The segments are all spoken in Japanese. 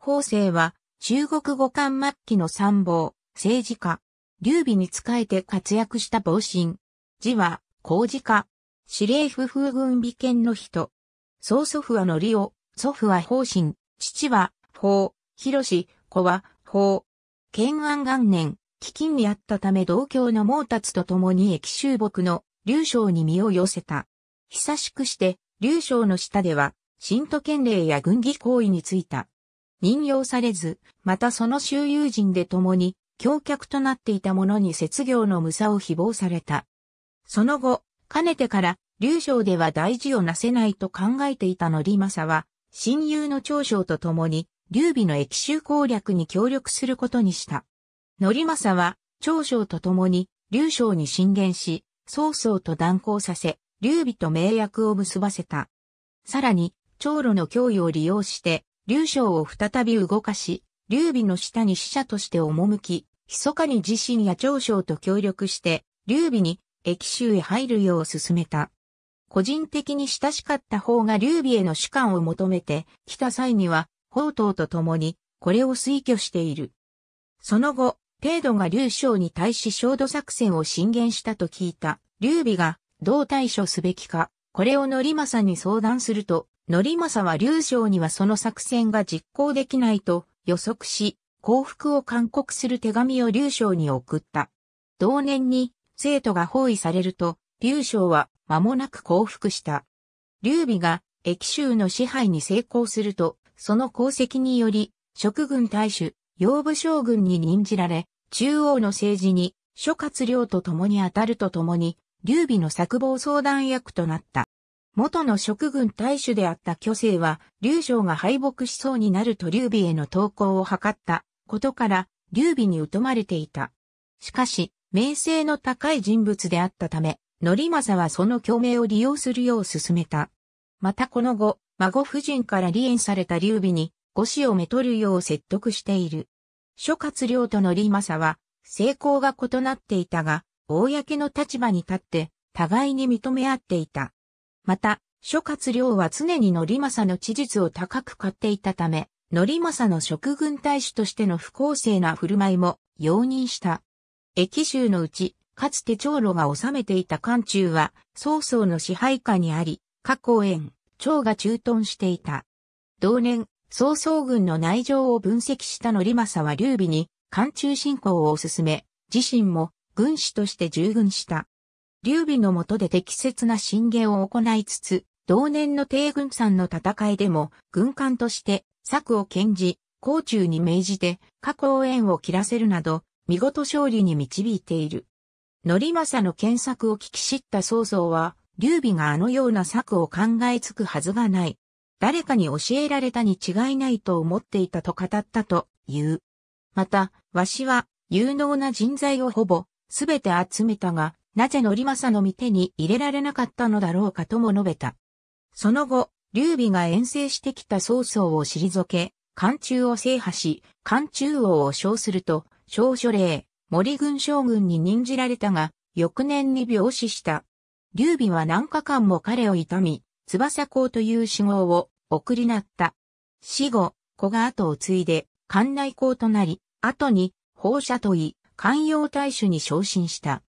法政は中国五官末期の参謀、政治家、劉備に仕えて活躍した暴臣。字は、工事家。司令府風軍備権の人。曹祖父はのりお、祖父は法臣、父は、法、広し、子は、法。建安元年、飢饉にあったため同郷の毛達と共に駅州牧の劉将に身を寄せた。久しくして、劉将の下では、信徒権令や軍議行為についた任用されず、またその周遊人で共に、橋脚となっていた者に説業の無差を誹謗された。その後、かねてから、劉将では大事をなせないと考えていたのりまさは、親友の長将と共に、劉備の駅州攻略に協力することにした。のりまさは、長将と共に、劉将に進言し、曹操と断交させ、劉備と盟約を結ばせた。さらに、長路の脅威を利用して、劉将を再び動かし、劉備の下に使者として赴き、密かに自身や長将と協力して、劉備に駅州へ入るよう進めた。個人的に親しかった方が劉備への主観を求めて来た際には、宝刀と共にこれを推挙している。その後、程度が劉将に対し焦土作戦を進言したと聞いた、劉備がどう対処すべきか、これを則政に相談すると、則政は劉将にはその作戦が実行できないと予測し、降伏を勧告する手紙を劉将に送った。同年に生徒が包囲されると、劉将は間もなく降伏した。劉備が駅州の支配に成功すると、その功績により、職軍大使、養武将軍に任じられ、中央の政治に諸葛亮と共に当たると共に、劉備の策謀相談役となった。元の職軍大主であった巨星は、劉将が敗北しそうになると劉備への投降を図ったことから、劉備に疎まれていた。しかし、名声の高い人物であったため、則政はその共鳴を利用するよう勧めた。またこの後、孫夫人から離縁された劉備に、五子をめとるよう説得している。諸葛亮と則政は、成功が異なっていたが、公の立場に立って、互いに認め合っていた。また、諸葛亮は常に則政の知術を高く買っていたため、則政の職軍大使としての不公正な振る舞いも容認した。駅州のうち、かつて長老が治めていた関中は、曹操の支配下にあり、加工園、長が駐屯していた。同年、曹操軍の内情を分析した則政は劉備に、関中進行を進め、自身も軍師として従軍した。劉備の下で適切な進言を行いつつ、同年の帝軍山の戦いでも、軍艦として策を献じ、甲中に命じて、過去応援を切らせるなど、見事勝利に導いている。則政の検索を聞き知った曹操は、劉備があのような策を考えつくはずがない。誰かに教えられたに違いないと思っていたと語ったと言う。また、わしは、有能な人材をほぼ、すべて集めたが、なぜ則政の御手に入れられなかったのだろうかとも述べた。その後、劉備が遠征してきた曹操を退け、漢中を制覇し、漢中王を称すると、少書令、森軍将軍に任じられたが、翌年に病死した。劉備は何日間も彼を痛み、翼公という死号を送りなった。死後、子が後を継いで、館内公となり、後に、放射といい、寛容大使に昇進した。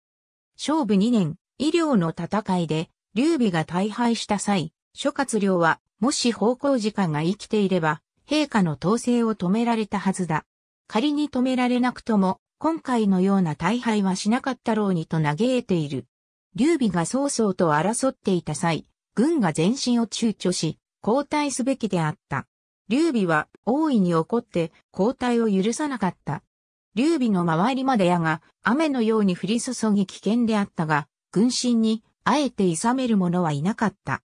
勝負2年、医療の戦いで、劉備が大敗した際、諸葛亮は、もし方向間が生きていれば、陛下の統制を止められたはずだ。仮に止められなくとも、今回のような大敗はしなかったろうにと嘆いている。劉備が曹操と争っていた際、軍が前進を躊躇し、交代すべきであった。劉備は大いに怒って交代を許さなかった。劉備の周りまで矢が雨のように降り注ぎ危険であったが、軍心にあえて諌める者はいなかった。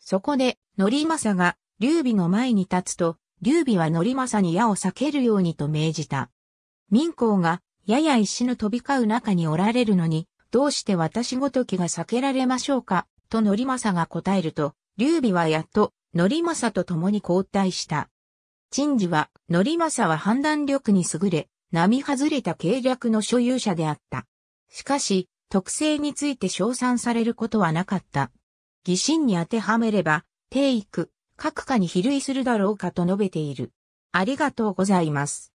そこで、則政が劉備の前に立つと、劉備は則政に矢を避けるようにと命じた。民工が、やや石の飛び交う中におられるのに、どうして私ごときが避けられましょうか、と則政が答えると、劉備はやっと、則政と共に交代した。陳治は、則政は判断力に優れ、並外れた計略の所有者であった。しかし、特性について称賛されることはなかった。疑心に当てはめれば、定育、各家に比類するだろうかと述べている。ありがとうございます。